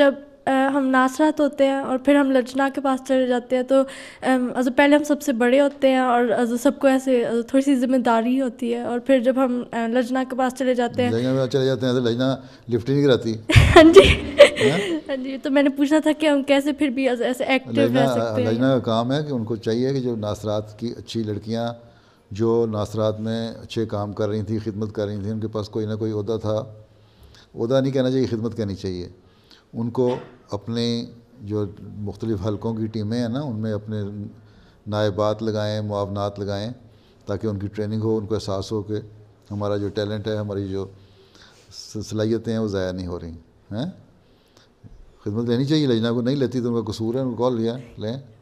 जब हम नासरात होते हैं और फिर हम लजना के पास चले जाते हैं तो जो पहले हम सबसे बड़े होते हैं और जो सबको ऐसे थोड़ी सी जिम्मेदारी होती है और फिर जब हम लजना के पास चले जाते हैं लजना चले जाते हैं तो लजना लिफ्ट नहीं कराती हाँ जी हाँ? हाँ जी तो मैंने पूछा था कि हम कैसे फिर भी ऐसे एक्टिव रह सकते हैं लजना का काम है कि उनको चाहिए कि जो नासरात की अच्छी लड़कियाँ जो नासरात में अच्छे काम कर रही थी खिदमत कर रही थी उनके पास कोई ना कोई उहदा था उहदा नहीं कहना चाहिए खिदमत कहनी चाहिए उनको अपने जो मुख्तलिफ़ हलकों की टीमें हैं ना उनमें अपने नायबात लगाएँ मुआवनात लगाएँ ताकि उनकी ट्रेनिंग हो उनको एहसास हो कि हमारा जो टैलेंट है हमारी जो सलाहियतें हैं वो ज़ाया नहीं हो रही हैं खिदमत लेनी चाहिए लजना को नहीं लेती तो उनका कसूर है उनको कॉल लिया लें